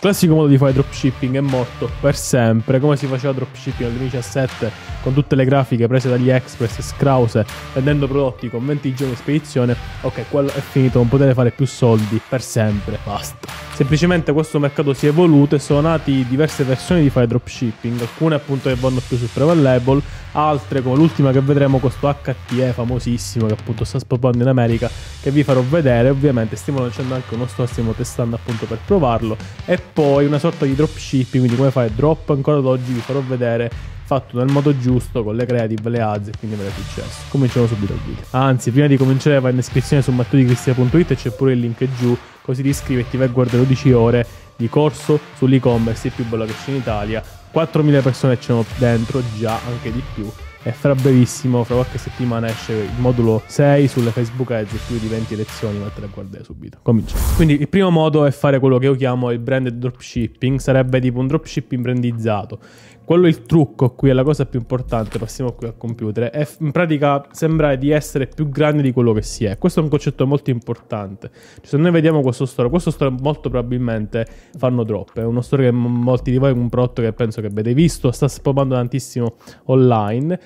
classico modo di fare dropshipping è morto per sempre, come si faceva dropshipping nel 2017 con tutte le grafiche prese dagli Express e Scrause, vendendo prodotti con 20 giorni di spedizione, ok, quello è finito, non potete fare più soldi per sempre, basta. Semplicemente questo mercato si è evoluto e sono nati diverse versioni di fare dropshipping, alcune appunto che vanno più sul private label, altre come l'ultima che vedremo questo HTE famosissimo che appunto sta spopolando in America che vi farò vedere, ovviamente stiamo lanciando anche uno store, stiamo testando appunto per provarlo e poi una sorta di dropshipping, quindi come fare drop ancora ad oggi vi farò vedere fatto nel modo giusto con le creative, le ads e quindi avrà successo. Cominciamo subito il video. Anzi, prima di cominciare va in descrizione su matteodicristia.it e c'è pure il link giù così ti iscrivi e ti vai a guardare 12 ore di corso sull'e-commerce, il più bello che c'è in Italia. 4.000 persone ci sono dentro, già anche di più. E fra brevissimo, fra qualche settimana esce il modulo 6 sulle Facebook Ads, più di 20 lezioni, ma te le guardate subito. Cominciamo. Quindi il primo modo è fare quello che io chiamo il branded dropshipping, sarebbe tipo un dropshipping brandizzato quello è il trucco qui, è la cosa più importante, passiamo qui al computer, è in pratica sembrare di essere più grande di quello che si è. Questo è un concetto molto importante. Cioè, se noi vediamo questo store, questo store molto probabilmente fanno troppe, è uno store che molti di voi, un prodotto che penso che avete visto, sta spopando tantissimo online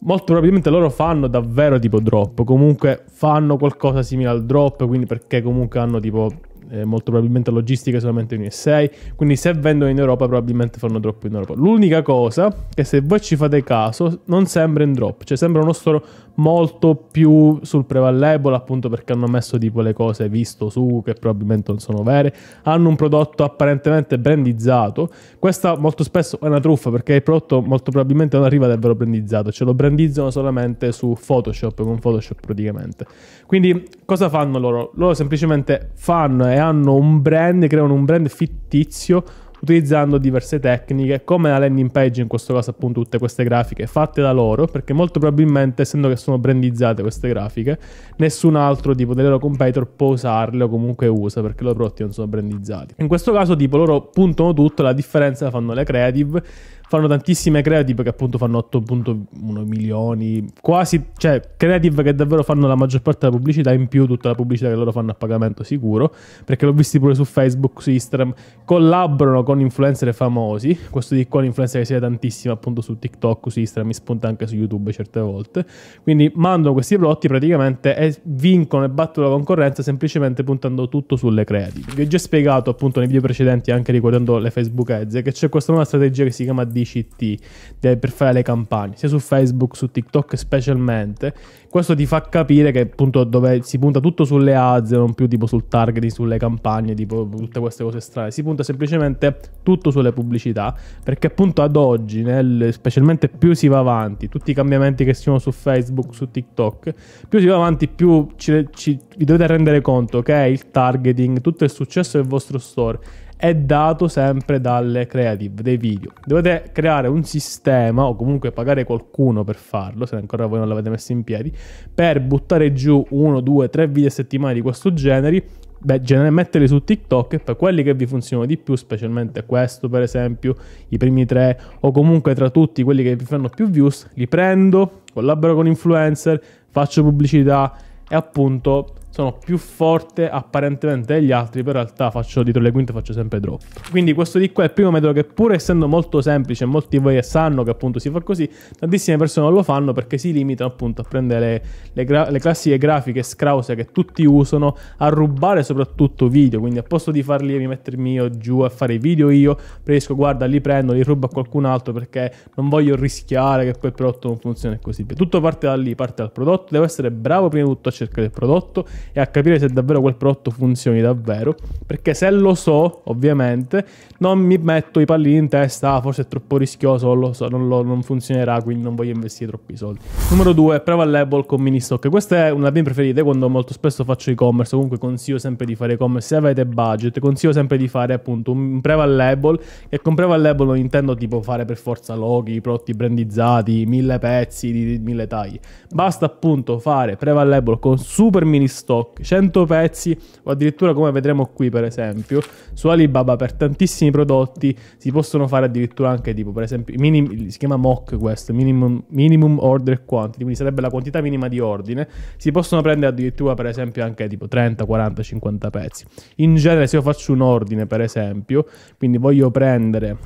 molto probabilmente loro fanno davvero tipo drop. Comunque fanno qualcosa simile al drop, quindi perché comunque hanno tipo eh, molto probabilmente logistica solamente in USA, quindi se vendono in Europa probabilmente fanno drop in Europa. L'unica cosa che se voi ci fate caso non sembra in drop, cioè sembra uno store molto più sul prevallable appunto perché hanno messo tipo le cose visto su che probabilmente non sono vere hanno un prodotto apparentemente brandizzato questa molto spesso è una truffa perché il prodotto molto probabilmente non arriva davvero brandizzato ce lo brandizzano solamente su photoshop con photoshop praticamente quindi cosa fanno loro? loro semplicemente fanno e hanno un brand creano un brand fittizio utilizzando diverse tecniche come la landing page, in questo caso appunto tutte queste grafiche fatte da loro, perché molto probabilmente essendo che sono brandizzate queste grafiche, nessun altro tipo dei loro competitor può usarle o comunque usa perché i loro prodotti non sono brandizzati. In questo caso tipo loro puntano tutto, la differenza la fanno le creative fanno tantissime creative che appunto fanno 8.1 milioni, quasi, cioè creative che davvero fanno la maggior parte della pubblicità, in più tutta la pubblicità che loro fanno a pagamento sicuro, perché l'ho visti pure su Facebook, su Instagram, collaborano con influencer famosi, questo di qua è un influencer che si vede tantissimo appunto su TikTok, su Instagram, mi spunta anche su YouTube certe volte, quindi mandano questi prodotti praticamente e vincono e battono la concorrenza semplicemente puntando tutto sulle creative. Vi ho già spiegato appunto nei video precedenti anche riguardando le Facebook Ads che c'è questa nuova strategia che si chiama DCT per fare le campagne, sia su Facebook, su TikTok specialmente. Questo ti fa capire che appunto dove si punta tutto sulle ads, non più tipo sul targeting, sulle campagne, tipo tutte queste cose strane. Si punta semplicemente tutto sulle pubblicità, perché appunto ad oggi, nel, specialmente più si va avanti, tutti i cambiamenti che si sono su Facebook, su TikTok, più si va avanti, più ci, ci, vi dovete rendere conto che il targeting, tutto il successo del vostro store è dato sempre dalle creative dei video. Dovete creare un sistema o comunque pagare qualcuno per farlo, se ancora voi non l'avete messo in piedi, per buttare giù uno, due, tre video a settimana di questo genere, beh, genere metterli su TikTok e per quelli che vi funzionano di più, specialmente questo per esempio, i primi tre o comunque tra tutti quelli che vi fanno più views, li prendo, collaboro con influencer, faccio pubblicità e appunto sono più forte apparentemente degli altri, però in realtà faccio dietro le quinte faccio sempre drop. Quindi questo di qua è il primo metodo che pur essendo molto semplice, molti di voi sanno che appunto si fa così, tantissime persone non lo fanno perché si limitano appunto a prendere le, le, gra- le classiche grafiche scrause che tutti usano, a rubare soprattutto video, quindi al posto di farli rimettermi io giù a fare i video io, preferisco guarda li prendo, li rubo a qualcun altro perché non voglio rischiare che quel prodotto non funzioni così Tutto parte da lì, parte dal prodotto, devo essere bravo prima di tutto a cercare il prodotto e a capire se davvero quel prodotto funzioni davvero. Perché se lo so, ovviamente, non mi metto i pallini in testa, ah, forse è troppo rischioso, lo so, non, lo, non funzionerà, quindi non voglio investire troppi soldi. Numero 2, prova label con mini stock. Questa è una mia preferita quando molto spesso faccio e-commerce, comunque consiglio sempre di fare e-commerce. Se avete budget, consiglio sempre di fare appunto un preval label, e con preval label non intendo tipo fare per forza loghi, prodotti brandizzati, mille pezzi di, mille taglie. Basta appunto fare preval label con super mini stock stock, 100 pezzi o addirittura come vedremo qui per esempio, su Alibaba per tantissimi prodotti si possono fare addirittura anche tipo per esempio, minim, si chiama MOC questo, minimum, minimum Order Quantity, quindi sarebbe la quantità minima di ordine, si possono prendere addirittura per esempio anche tipo 30, 40, 50 pezzi. In genere se io faccio un ordine per esempio, quindi voglio prendere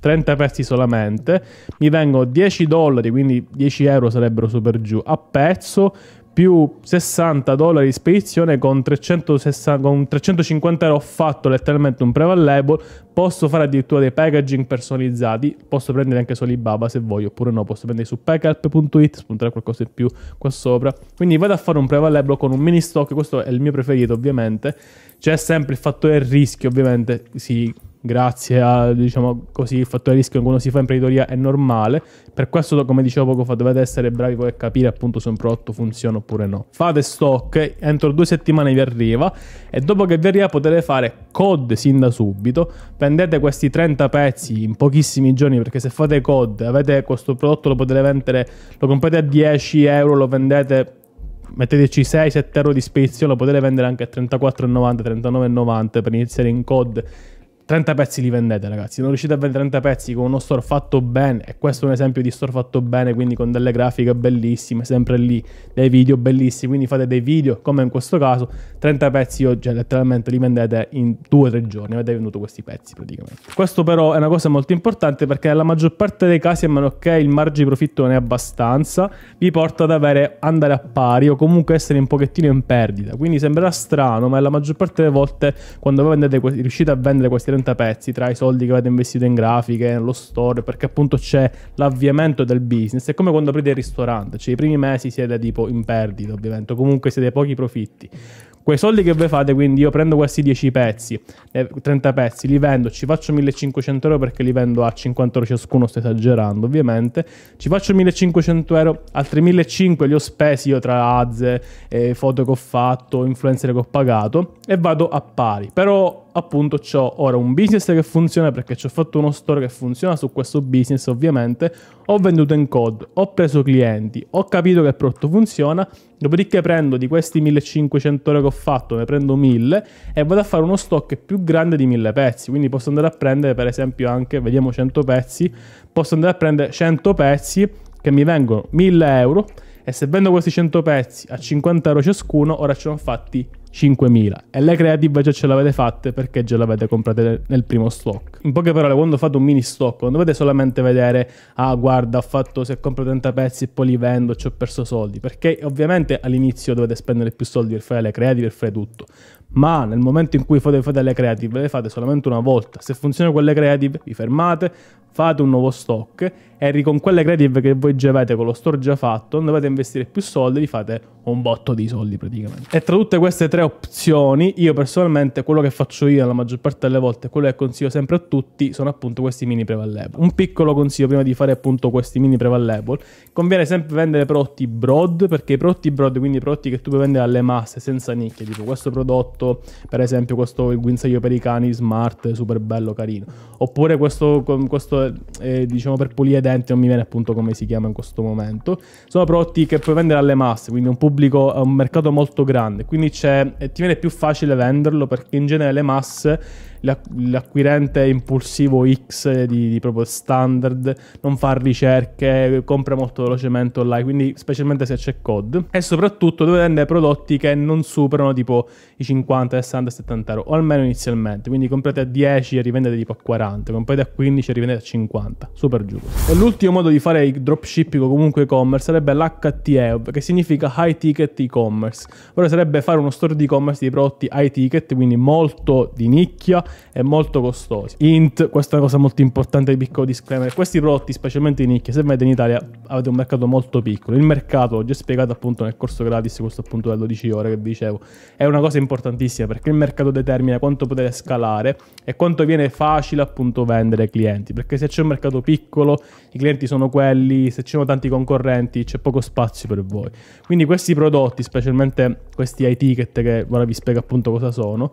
30 pezzi solamente, mi vengono 10 dollari, quindi 10 euro sarebbero super giù a pezzo, più 60 dollari di spedizione con, 360, con 350 euro ho fatto letteralmente un private label posso fare addirittura dei packaging personalizzati posso prendere anche soli baba se voglio oppure no posso prendere su packalp.it spunterà qualcosa in più qua sopra quindi vado a fare un private label con un mini stock questo è il mio preferito ovviamente c'è sempre il fattore rischio ovviamente si sì grazie al diciamo fattore rischio quando si fa imprenditoria è normale. Per questo, come dicevo poco fa, dovete essere bravi voi a capire appunto se un prodotto funziona oppure no. Fate stock, entro due settimane vi arriva e dopo che vi arriva potete fare code sin da subito. Vendete questi 30 pezzi in pochissimi giorni perché se fate code avete questo prodotto, lo potete vendere, lo comprate a 10 euro, lo vendete metteteci 6-7 euro di spedizione, lo potete vendere anche a 34,90, 39,90 per iniziare in code 30 pezzi li vendete ragazzi, se non riuscite a vendere 30 pezzi con uno store fatto bene, e questo è un esempio di store fatto bene, quindi con delle grafiche bellissime, sempre lì, dei video bellissimi, quindi fate dei video, come in questo caso, 30 pezzi oggi cioè, letteralmente li vendete in 2-3 giorni, avete venduto questi pezzi praticamente. Questo però è una cosa molto importante perché nella maggior parte dei casi, a meno che il margine di profitto non è abbastanza, vi porta ad avere, andare a pari o comunque essere un pochettino in perdita, quindi sembrerà strano, ma la maggior parte delle volte quando voi vendete, riuscite a vendere questi 30 pezzi tra i soldi che avete investito in grafiche, nello store, perché appunto c'è l'avviamento del business. È come quando aprite il ristorante, cioè i primi mesi siete tipo in perdita, ovviamente, comunque siete pochi profitti. Quei soldi che voi fate, quindi io prendo questi 10 pezzi, 30 eh, pezzi, li vendo, ci faccio 1500 euro perché li vendo a 50 euro ciascuno, sto esagerando ovviamente, ci faccio 1500 euro, altri 1500 li ho spesi io tra azze, eh, foto che ho fatto, influencer che ho pagato e vado a pari. Però appunto ho ora un business che funziona perché ci ho fatto uno store che funziona su questo business ovviamente, ho venduto in code, ho preso clienti, ho capito che il prodotto funziona, dopodiché prendo di questi 1500 ore che ho fatto, ne prendo 1000 e vado a fare uno stock più grande di 1000 pezzi, quindi posso andare a prendere per esempio anche, vediamo 100 pezzi, posso andare a prendere 100 pezzi che mi vengono 1000 euro e se vendo questi 100 pezzi a 50 euro ciascuno, ora ce ne ho fatti 5.000 e le creative già ce l'avete fatte perché già l'avete comprate nel primo stock. In poche parole, quando fate un mini stock, non dovete solamente vedere, ah guarda, ho fatto se compro 30 pezzi e poi li vendo, ci ho perso soldi, perché ovviamente all'inizio dovete spendere più soldi per fare le creative, per fare tutto, ma nel momento in cui fate, fate le creative, le fate solamente una volta, se funzionano quelle creative vi fermate, fate un nuovo stock e con quelle creative che voi già avete con lo store già fatto non dovete investire più soldi, vi fate un botto di soldi praticamente. E tra tutte queste tre opzioni, io personalmente quello che faccio io la maggior parte delle volte, quello che consiglio sempre a tutti, sono appunto questi mini prevallable. Un piccolo consiglio prima di fare appunto questi mini prevallable, conviene sempre vendere prodotti broad, perché i prodotti broad, quindi prodotti che tu puoi vendere alle masse senza nicchie, tipo questo prodotto, per esempio questo il guinzaglio per i cani smart, super bello, carino, oppure questo, questo eh, diciamo per pulire i denti, non mi viene appunto come si chiama in questo momento. Sono prodotti che puoi vendere alle masse, quindi un pubblico, un mercato molto grande, quindi eh, ti viene più facile venderlo perché in genere le masse l'acquirente impulsivo X di, di, proprio standard, non fa ricerche, compra molto velocemente online, quindi specialmente se c'è COD. E soprattutto deve vendere prodotti che non superano tipo i 50, 60, 70 euro, o almeno inizialmente. Quindi comprate a 10 e rivendete tipo a 40, comprate a 15 e rivendete a 50, super giù. E l'ultimo modo di fare il dropshipping o comunque e-commerce sarebbe l'HTE, che significa High Ticket E-commerce. però sarebbe fare uno store di e-commerce di prodotti high ticket, quindi molto di nicchia, e molto costosi. Int, questa è una cosa molto importante, piccolo disclaimer, questi prodotti, specialmente in nicchia, se vedete in Italia avete un mercato molto piccolo. Il mercato, ho già spiegato appunto nel corso gratis, questo appunto da 12 ore che vi dicevo, è una cosa importantissima perché il mercato determina quanto potete scalare e quanto viene facile appunto vendere ai clienti, perché se c'è un mercato piccolo, i clienti sono quelli, se ci sono tanti concorrenti c'è poco spazio per voi. Quindi questi prodotti, specialmente questi high ticket che ora vi spiego appunto cosa sono,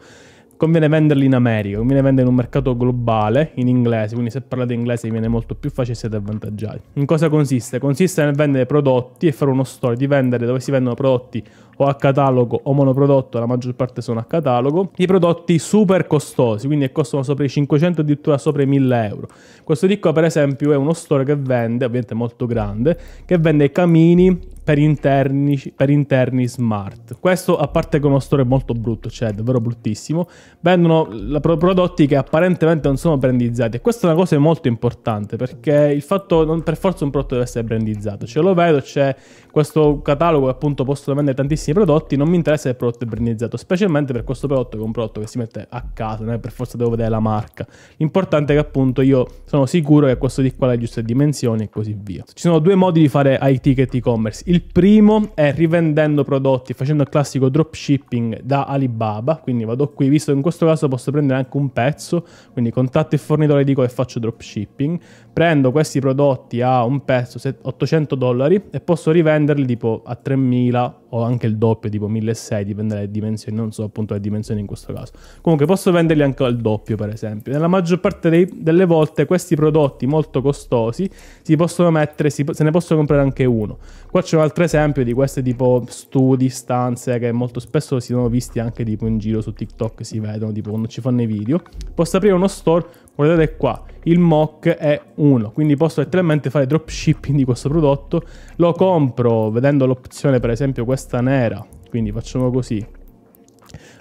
conviene venderli in America, conviene venderli in un mercato globale in inglese, quindi se parlate inglese vi viene molto più facile e siete avvantaggiati. In cosa consiste? Consiste nel vendere prodotti e fare uno store di vendere dove si vendono prodotti o a catalogo o monoprodotto, la maggior parte sono a catalogo, i prodotti super costosi, quindi costano sopra i 500 addirittura sopra i 1000 euro. Questo di qua per esempio è uno store che vende, ovviamente molto grande, che vende camini per interni, per interni, smart. Questo, a parte che è uno store molto brutto, cioè davvero bruttissimo, vendono prodotti che apparentemente non sono brandizzati. E questa è una cosa molto importante perché il fatto non per forza un prodotto deve essere brandizzato. Cioè, lo vedo, c'è questo catalogo che appunto possono vendere tantissimi questi prodotti non mi interessa il prodotto brandizzato, specialmente per questo prodotto che è un prodotto che si mette a casa, non è per forza devo vedere la marca. L'importante è che appunto io sono sicuro che questo di qua ha le giuste dimensioni e così via. Ci sono due modi di fare high ticket e-commerce. Il primo è rivendendo prodotti, facendo il classico dropshipping da Alibaba, quindi vado qui, visto che in questo caso posso prendere anche un pezzo, quindi contatto il fornitore e dico che faccio dropshipping prendo questi prodotti a un pezzo 800 dollari e posso rivenderli tipo a 3000 o anche il doppio, tipo 1600, dipende dalle dimensioni, non so appunto le dimensioni in questo caso. Comunque posso venderli anche al doppio, per esempio. Nella maggior parte dei, delle volte questi prodotti molto costosi si possono mettere, si, se ne posso comprare anche uno. Qua c'è un altro esempio di queste tipo studi, stanze che molto spesso si sono visti anche tipo in giro su TikTok, si vedono tipo quando ci fanno i video. Posso aprire uno store guardate qua, il mock è 1, quindi posso letteralmente fare dropshipping di questo prodotto, lo compro vedendo l'opzione per esempio questa nera, quindi facciamo così,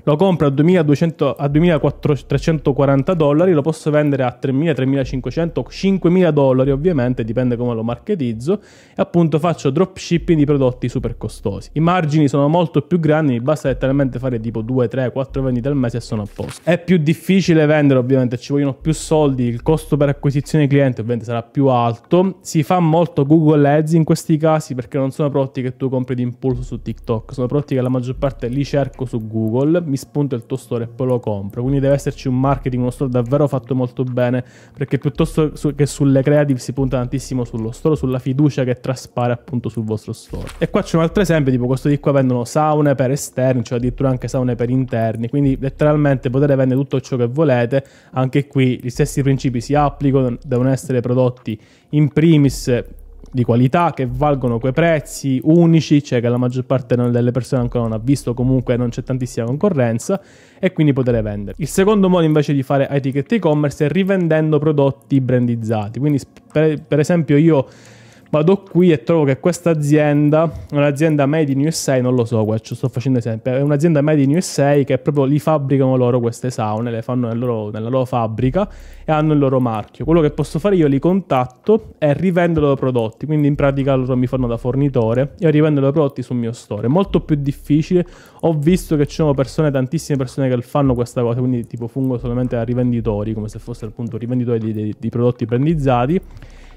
lo compro a, 2200, a 2340 dollari, lo posso vendere a 3000, 3500, 5000 dollari ovviamente, dipende come lo marketizzo, e appunto faccio dropshipping di prodotti super costosi. I margini sono molto più grandi, mi basta letteralmente fare tipo 2, 3, 4 vendite al mese e sono a posto. È più difficile vendere ovviamente, ci vogliono più soldi, il costo per acquisizione cliente ovviamente sarà più alto, si fa molto Google Ads in questi casi perché non sono prodotti che tu compri di impulso su TikTok, sono prodotti che la maggior parte li cerco su Google, mi spunto il tuo store e poi lo compro. Quindi deve esserci un marketing, uno store davvero fatto molto bene, perché piuttosto che sulle creative si punta tantissimo sullo store, sulla fiducia che traspare appunto sul vostro store. E qua c'è un altro esempio, tipo questo di qua vendono saune per esterni, cioè addirittura anche saune per interni, quindi letteralmente potete vendere tutto ciò che volete, anche qui gli stessi principi si applicano, devono essere prodotti in primis di qualità che valgono quei prezzi unici, cioè che la maggior parte delle persone ancora non ha visto, comunque non c'è tantissima concorrenza e quindi potete vendere. Il secondo modo invece di fare etichetta e-commerce è rivendendo prodotti brandizzati, quindi per esempio io Vado qui e trovo che questa azienda, un'azienda made in USA, non lo so, sto facendo esempio, è un'azienda made in USA che proprio li fabbricano loro queste saune, le fanno nel loro, nella loro fabbrica e hanno il loro marchio. Quello che posso fare io li contatto e rivendo i loro prodotti, quindi in pratica loro mi fanno da fornitore e rivendo i loro prodotti sul mio store. molto più difficile, ho visto che ci sono persone, tantissime persone che fanno questa cosa, quindi tipo fungo solamente da rivenditori, come se fossero appunto rivenditori di, di, di prodotti brandizzati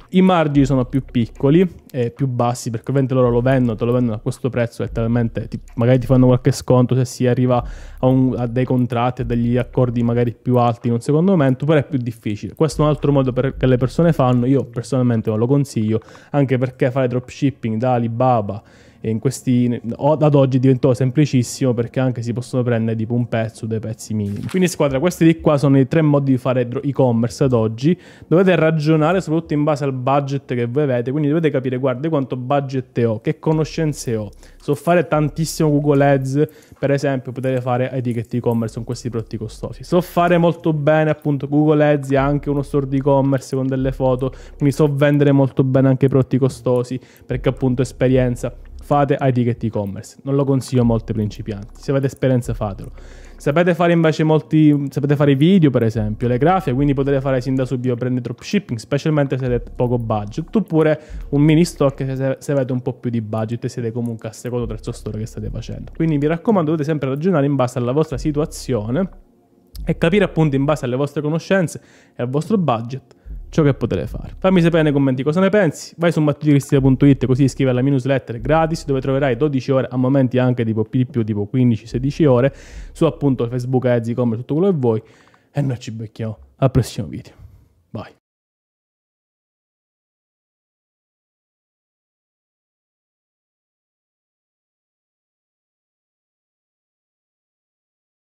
i margini sono più piccoli e più bassi perché ovviamente loro lo vendono, te lo vendono a questo prezzo e talmente ti, magari ti fanno qualche sconto se si arriva a, un, a dei contratti, a degli accordi magari più alti in un secondo momento, però è più difficile. Questo è un altro modo per, che le persone fanno, io personalmente non lo consiglio, anche perché fare dropshipping da Alibaba questi, ad oggi diventò semplicissimo perché anche si possono prendere tipo un pezzo, dei pezzi minimi. Quindi squadra, questi di qua sono i tre modi di fare e-commerce ad oggi. Dovete ragionare soprattutto in base al budget che voi avete, quindi dovete capire, guarda, quanto budget ho, che conoscenze ho. So fare tantissimo Google Ads, per esempio, potete fare etichette e-commerce con questi prodotti costosi. So fare molto bene appunto Google Ads e anche uno store di e-commerce con delle foto, quindi so vendere molto bene anche i prodotti costosi perché appunto esperienza fate ai ticket e-commerce. Non lo consiglio a molti principianti. Se avete esperienza, fatelo. Sapete fare invece molti. Sapete fare video, per esempio, le grafiche, quindi potete fare sin da subito brand dropshipping, specialmente se avete poco budget. Oppure un mini stock se avete un po' più di budget e siete comunque a secondo o terzo store che state facendo. Quindi mi raccomando, dovete sempre ragionare in base alla vostra situazione e capire appunto in base alle vostre conoscenze e al vostro budget ciò che potete fare. Fammi sapere nei commenti cosa ne pensi, vai su mattutiristi.it così iscrivi alla mia newsletter gratis dove troverai 12 ore, a momenti anche tipo più tipo 15-16 ore, su appunto Facebook, Ads, e tutto quello che vuoi e noi ci becchiamo al prossimo video.